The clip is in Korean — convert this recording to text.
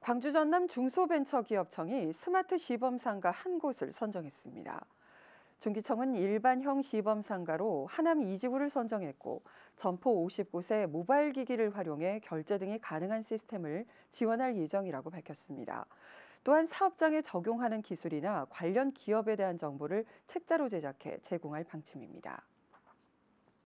광주 전남 중소벤처기업청이 스마트 시범상가 한 곳을 선정했습니다. 중기청은 일반형 시범상가로 하남 이지구를 선정했고 점포 50곳에 모바일 기기를 활용해 결제 등이 가능한 시스템을 지원할 예정이라고 밝혔습니다. 또한 사업장에 적용하는 기술이나 관련 기업에 대한 정보를 책자로 제작해 제공할 방침입니다.